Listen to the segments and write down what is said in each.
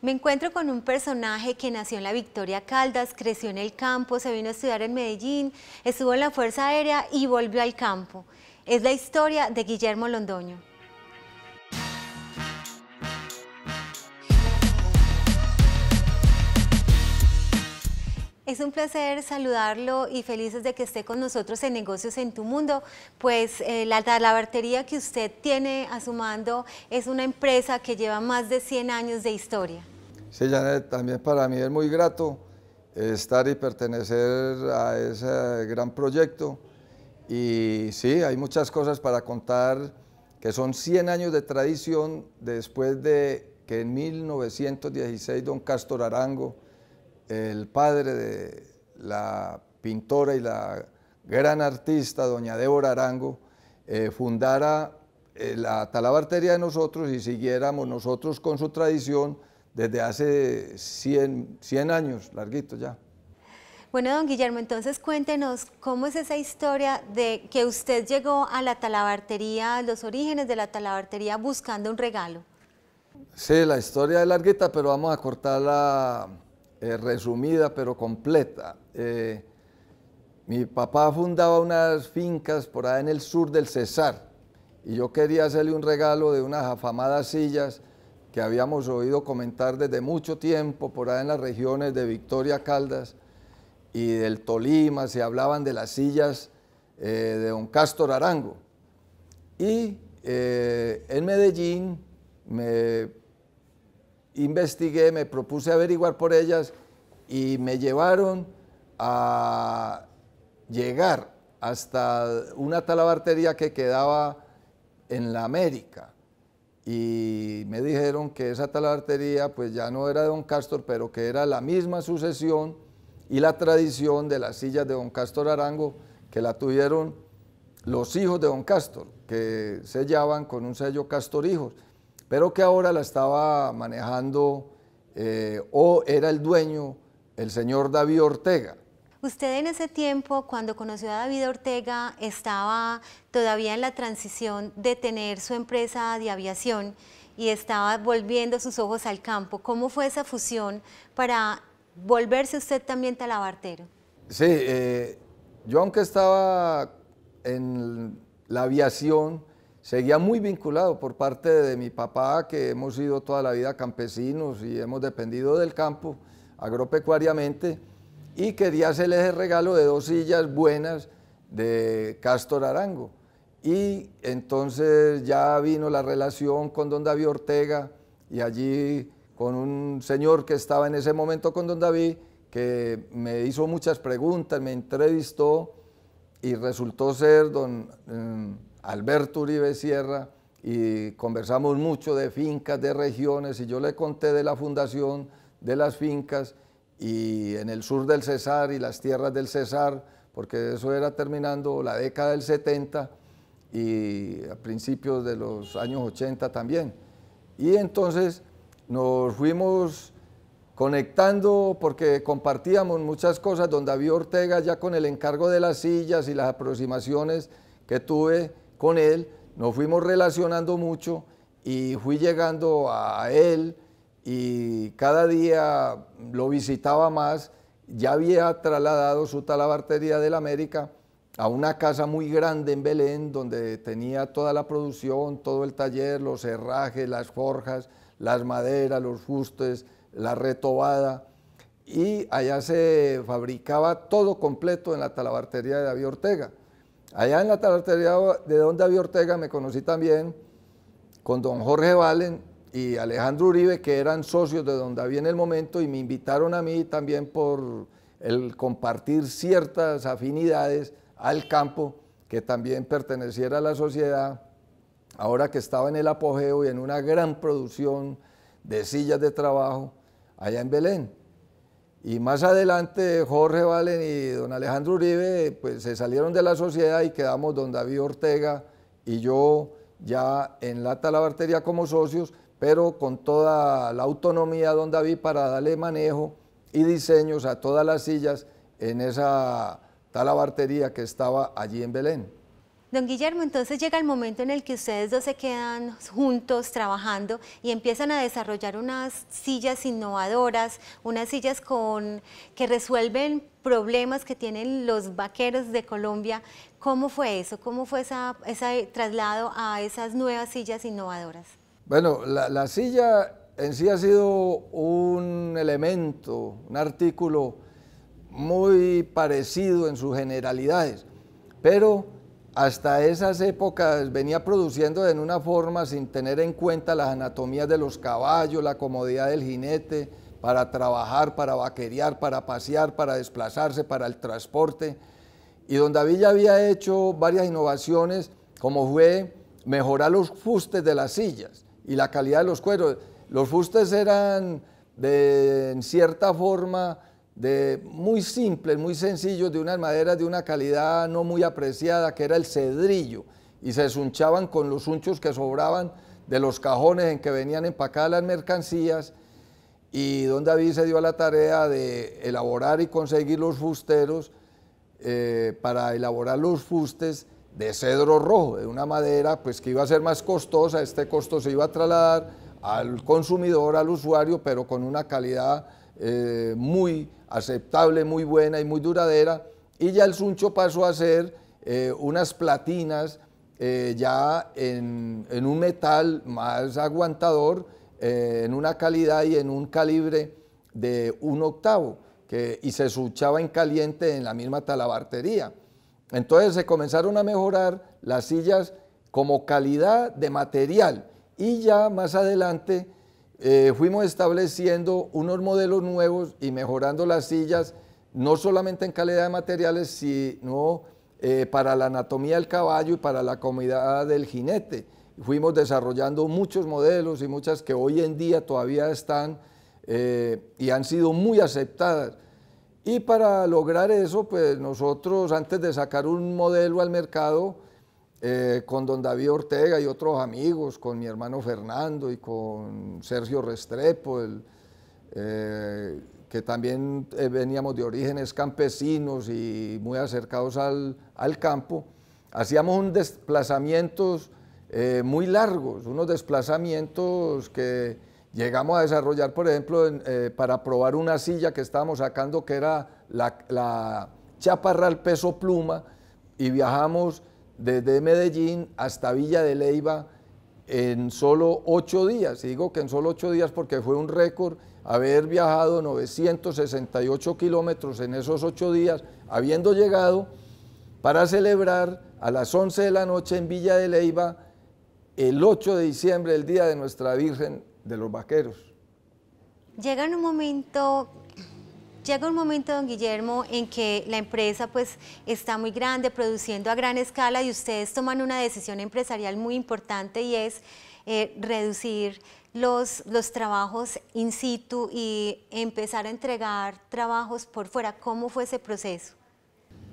Me encuentro con un personaje que nació en la Victoria Caldas, creció en el campo, se vino a estudiar en Medellín, estuvo en la Fuerza Aérea y volvió al campo. Es la historia de Guillermo Londoño. Es un placer saludarlo y felices de que esté con nosotros en Negocios en tu Mundo. Pues eh, la talabartería que usted tiene a su mando es una empresa que lleva más de 100 años de historia. Sí, Janet, también para mí es muy grato eh, estar y pertenecer a ese gran proyecto. Y sí, hay muchas cosas para contar que son 100 años de tradición después de que en 1916 don Castor Arango el padre de la pintora y la gran artista, doña Débora Arango, eh, fundara eh, la talabartería de nosotros y siguiéramos nosotros con su tradición desde hace 100, 100 años, larguito ya. Bueno, don Guillermo, entonces cuéntenos cómo es esa historia de que usted llegó a la talabartería, los orígenes de la talabartería buscando un regalo. Sí, la historia es larguita, pero vamos a cortarla eh, resumida pero completa. Eh, mi papá fundaba unas fincas por ahí en el sur del Cesar y yo quería hacerle un regalo de unas afamadas sillas que habíamos oído comentar desde mucho tiempo por ahí en las regiones de Victoria Caldas y del Tolima, se hablaban de las sillas eh, de don Castor Arango. Y en Medellín me investigué, me propuse averiguar por ellas y me llevaron a llegar hasta una talabartería que quedaba en la América. Y me dijeron que esa talabartería pues ya no era de Don Castor, pero que era la misma sucesión y la tradición de las sillas de Don Castor Arango que la tuvieron los hijos de Don Castor, que sellaban con un sello Castor Hijos pero que ahora la estaba manejando eh, o era el dueño el señor David Ortega. Usted en ese tiempo, cuando conoció a David Ortega, estaba todavía en la transición de tener su empresa de aviación y estaba volviendo sus ojos al campo. ¿Cómo fue esa fusión para volverse usted también talabartero? Sí, eh, yo aunque estaba en la aviación, seguía muy vinculado por parte de mi papá, que hemos sido toda la vida campesinos y hemos dependido del campo agropecuariamente, y quería hacerles el regalo de dos sillas buenas de Castor Arango. Y entonces ya vino la relación con don David Ortega y allí con un señor que estaba en ese momento con don David, que me hizo muchas preguntas, me entrevistó y resultó ser don... Mm, Alberto Uribe Sierra, y conversamos mucho de fincas, de regiones, y yo le conté de la fundación de las fincas y en el sur del Cesar y las tierras del Cesar, porque eso era terminando la década del 70 y a principios de los años 80 también. Y entonces nos fuimos conectando porque compartíamos muchas cosas. donde había Ortega ya con el encargo de las sillas y las aproximaciones que tuve, con él, nos fuimos relacionando mucho y fui llegando a él y cada día lo visitaba más. Ya había trasladado su talabartería del América a una casa muy grande en Belén donde tenía toda la producción, todo el taller, los herrajes, las forjas, las maderas, los fustes, la retobada y allá se fabricaba todo completo en la talabartería de David Ortega. Allá en la tartería de Don David Ortega me conocí también con don Jorge Valen y Alejandro Uribe, que eran socios de Don David en el momento, y me invitaron a mí también por el compartir ciertas afinidades al campo que también perteneciera a la sociedad, ahora que estaba en el apogeo y en una gran producción de sillas de trabajo allá en Belén. Y más adelante Jorge Valen y don Alejandro Uribe pues, se salieron de la sociedad y quedamos don David Ortega y yo ya en la talabartería como socios, pero con toda la autonomía don David para darle manejo y diseños a todas las sillas en esa talabartería que estaba allí en Belén. Don Guillermo, entonces llega el momento en el que ustedes dos se quedan juntos trabajando y empiezan a desarrollar unas sillas innovadoras, unas sillas con, que resuelven problemas que tienen los vaqueros de Colombia. ¿Cómo fue eso? ¿Cómo fue ese eh, traslado a esas nuevas sillas innovadoras? Bueno, la silla en sí ha sido un elemento, un artículo muy parecido en sus generalidades, pero hasta esas épocas venía produciendo de una forma sin tener en cuenta las anatomías de los caballos, la comodidad del jinete, para trabajar, para vaquerear, para pasear, para desplazarse, para el transporte. Y donde había hecho varias innovaciones, como fue mejorar los fustes de las sillas y la calidad de los cueros. Los fustes eran, de, en cierta forma, de muy simples, muy sencillos, de unas maderas de una calidad no muy apreciada, que era el cedrillo, y se sunchaban con los unchos que sobraban de los cajones en que venían empacadas las mercancías, y don David se dio a la tarea de elaborar y conseguir los fusteros eh, para elaborar los fustes de cedro rojo, de una madera pues que iba a ser más costosa, este costo se iba a trasladar al consumidor, al usuario, pero con una calidad eh, muy aceptable, muy buena y muy duradera. Y ya el suncho pasó a ser eh, unas platinas eh, ya en, un metal más aguantador, eh, en una calidad y en un calibre de un octavo, que, y se suchaba en caliente en la misma talabartería. Entonces se comenzaron a mejorar las sillas como calidad de material y ya más adelante eh, fuimos estableciendo unos modelos nuevos y mejorando las sillas, no solamente en calidad de materiales, sino eh, para la anatomía del caballo y para la comodidad del jinete. Fuimos desarrollando muchos modelos y muchas que hoy en día todavía están eh, y han sido muy aceptadas. Y para lograr eso, pues nosotros antes de sacar un modelo al mercado, eh, con don David Ortega y otros amigos, con mi hermano Fernando y con Sergio Restrepo, el, eh, que también eh, veníamos de orígenes campesinos y muy acercados al, campo, hacíamos un desplazamientos muy largos, unos desplazamientos que llegamos a desarrollar, por ejemplo, para probar una silla que estábamos sacando que era la, la chaparral peso pluma y viajamos desde Medellín hasta Villa de Leiva en solo ocho días. digo que en solo ocho días porque fue un récord haber viajado 968 kilómetros en esos ocho días, habiendo llegado para celebrar a las 11 de la noche en Villa de Leiva el 8 de diciembre, el Día de Nuestra Virgen de los Vaqueros. Llega en un momento Llega un momento, don Guillermo, en que la empresa pues está muy grande, produciendo a gran escala y ustedes toman una decisión empresarial muy importante y es eh, reducir los, trabajos in situ y empezar a entregar trabajos por fuera. ¿Cómo fue ese proceso?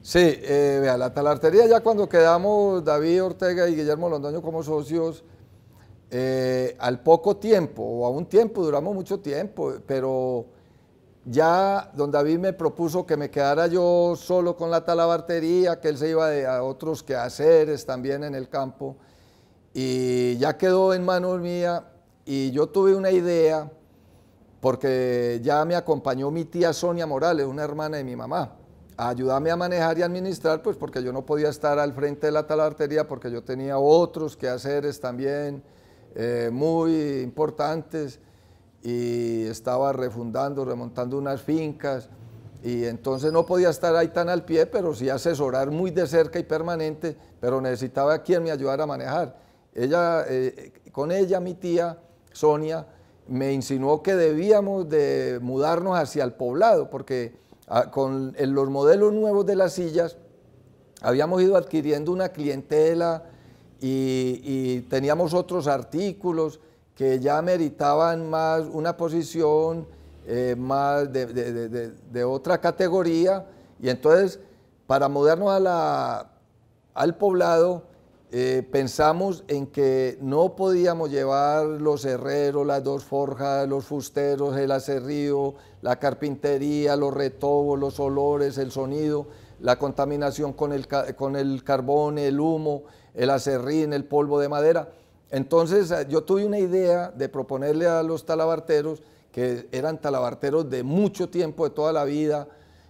Sí, eh, vea, la talartería ya cuando quedamos David Ortega y Guillermo Londoño como socios, eh, al poco tiempo o a un tiempo, duramos mucho tiempo, pero ya don David me propuso que me quedara yo solo con la talabartería, que él se iba de, a otros quehaceres también en el campo. Y ya quedó en manos mía y yo tuve una idea porque ya me acompañó mi tía Sonia Morales, una hermana de mi mamá, a ayudarme a manejar y administrar, pues porque yo no podía estar al frente de la talabartería porque yo tenía otros quehaceres también eh, muy importantes y estaba refundando, remontando unas fincas y entonces no podía estar ahí tan al pie, pero sí asesorar muy de cerca y permanente, pero necesitaba a quien me ayudara a manejar. Ella, eh, con ella mi tía Sonia me insinuó que debíamos de mudarnos hacia el poblado, porque ah, con los modelos nuevos de las sillas habíamos ido adquiriendo una clientela y teníamos otros artículos que ya meritaban más una posición eh, más de, otra categoría. Y entonces, para mudarnos al poblado, eh, pensamos en que no podíamos llevar los herreros, las dos forjas, los fusteros, el acerrío, la carpintería, los retobos, los olores, el sonido, la contaminación con el, con el carbón, el humo, el acerrín, el polvo de madera. Entonces ah, yo tuve una idea de proponerle a los talabarteros, que eran talabarteros de mucho tiempo, de toda la vida,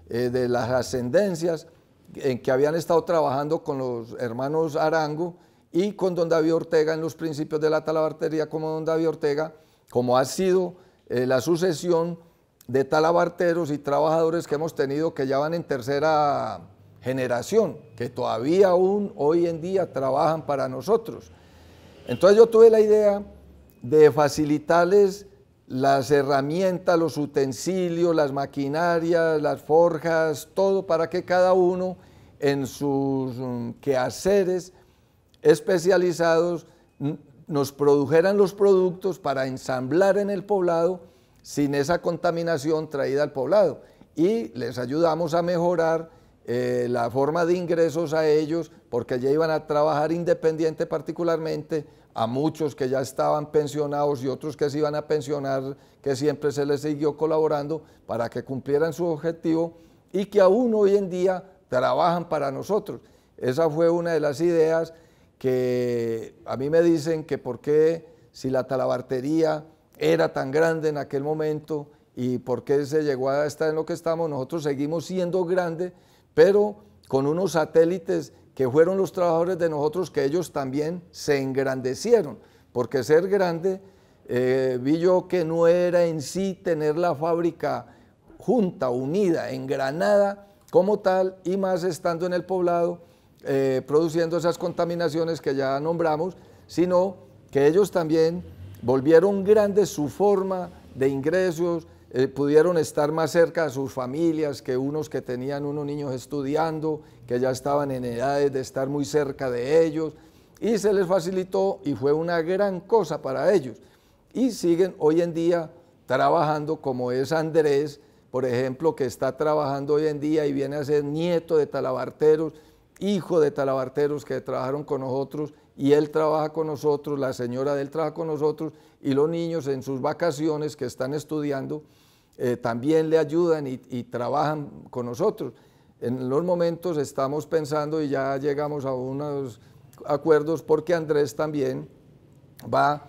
eh, de las ascendencias, en que habían estado trabajando con los hermanos Arango y con don David Ortega en los principios de la talabartería, como don David Ortega, como ha sido eh, la sucesión de talabarteros y trabajadores que hemos tenido que ya van en tercera generación, que todavía aún hoy en día trabajan para nosotros. Entonces yo tuve la idea de facilitarles las herramientas, los utensilios, las maquinarias, las forjas, todo para que cada uno en sus mm, quehaceres especializados nos produjeran los productos para ensamblar en el poblado sin esa contaminación traída al poblado. Y les ayudamos a mejorar eh, la forma de ingresos a ellos, porque ya iban a trabajar independiente particularmente, a muchos que ya estaban pensionados y otros que se iban a pensionar, que siempre se les siguió colaborando para que cumplieran su objetivo y que aún hoy en día trabajan para nosotros. Esa fue una de las ideas que a mí me dicen que por qué si la talabartería era tan grande en aquel momento y por qué se llegó a estar en lo que estamos, nosotros seguimos siendo grandes pero con unos satélites que fueron los trabajadores de nosotros, que ellos también se engrandecieron, porque ser grande, eh, vi yo que no era en sí tener la fábrica junta, unida, engranada como tal, y más estando en el poblado, eh, produciendo esas contaminaciones que ya nombramos, sino que ellos también volvieron grande su forma de ingresos, eh, pudieron estar más cerca de sus familias que unos que tenían unos niños estudiando, que ya estaban en edades de estar muy cerca de ellos, y se les facilitó y fue una gran cosa para ellos. Y siguen hoy en día trabajando como es Andrés, por ejemplo, que está trabajando hoy en día y viene a ser nieto de talabarteros hijo de talabarteros que trabajaron con nosotros y él trabaja con nosotros, la señora de él trabaja con nosotros y los niños en sus vacaciones que están estudiando eh, también le ayudan y, trabajan con nosotros. En los momentos estamos pensando y ya llegamos a unos acuerdos porque Andrés también va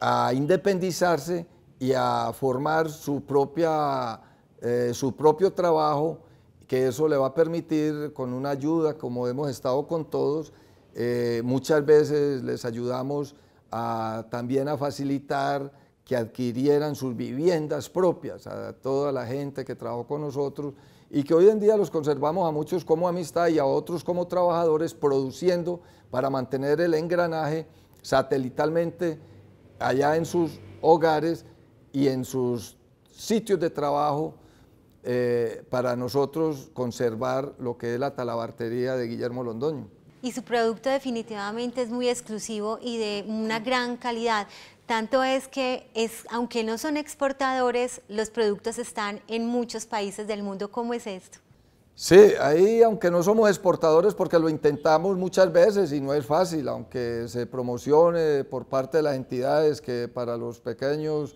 a independizarse y a formar propia, eh, su propio trabajo que eso le va a permitir con una ayuda, como hemos estado con todos, eh, muchas veces les ayudamos también a facilitar que adquirieran sus viviendas propias, a toda la gente que trabajó con nosotros y que hoy en día los conservamos a muchos como amistad y a otros como trabajadores produciendo para mantener el engranaje satelitalmente allá en sus hogares y en sus sitios de trabajo eh, para nosotros conservar lo que es la talabartería de Guillermo Londoño. Y su producto definitivamente es muy exclusivo y de una gran calidad. Tanto es que, es, aunque no son exportadores, los productos están en muchos países del mundo. ¿Cómo es esto? Sí, ahí aunque no somos exportadores porque lo intentamos muchas veces y no es fácil, aunque se promocione por parte de las entidades que para los pequeños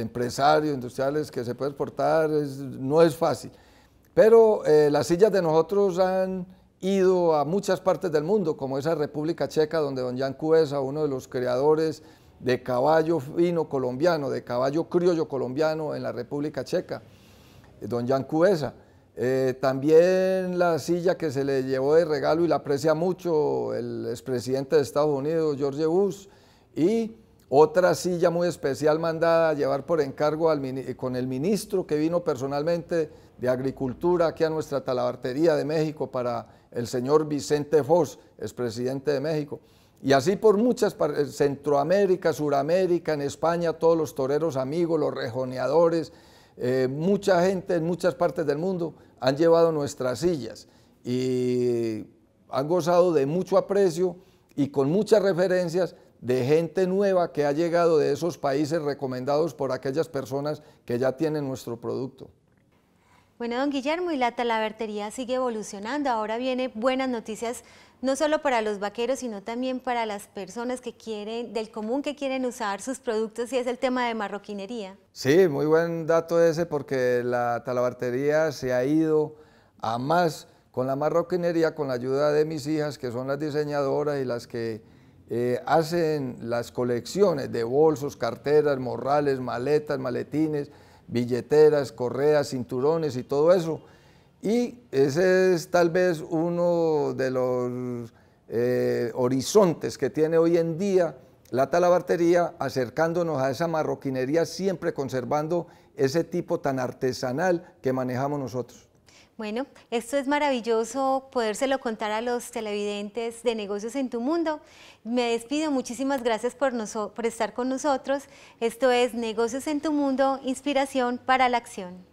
empresarios, industriales que se puede exportar, no es fácil. Pero eh, las sillas de nosotros han ido a muchas partes del mundo, como esa República Checa, donde don Jan Cuesa, uno de los creadores de caballo fino colombiano, de caballo criollo colombiano en la República Checa, eh, don Jan Cuesa. Eh, también la silla que se le llevó de regalo y la aprecia mucho el expresidente de Estados Unidos, George Bush, y otra silla muy especial mandada a llevar por encargo al, eh, con el ministro que vino personalmente de Agricultura aquí a nuestra Talabartería de México para el señor Vicente Foz, expresidente de México. Y así por muchas, eh, Centroamérica, Suramérica, en España, todos los toreros amigos, los rejoneadores, eh, mucha gente en muchas partes del mundo han llevado nuestras sillas y han gozado de mucho aprecio y con muchas referencias de gente nueva que ha llegado de esos países recomendados por aquellas personas que ya tienen nuestro producto. Bueno, don Guillermo, y la talabartería sigue evolucionando. Ahora viene buenas noticias, no solo para los vaqueros, sino también para las personas que quieren, del común que quieren usar sus productos, y es el tema de marroquinería. Sí, muy buen dato ese, porque la talabartería se ha ido a más con la marroquinería, con la ayuda de mis hijas, que son las diseñadoras y las que eh, hacen las colecciones de bolsos, carteras, morrales, maletas, maletines, billeteras, correas, cinturones y todo eso. Y ese es tal vez uno de los eh, horizontes que tiene hoy en día la talabartería, acercándonos a esa marroquinería, siempre conservando ese tipo tan artesanal que manejamos nosotros. Bueno, esto es maravilloso podérselo contar a los televidentes de Negocios en tu Mundo. Me despido, muchísimas gracias por, por estar con nosotros. Esto es Negocios en tu Mundo, inspiración para la acción.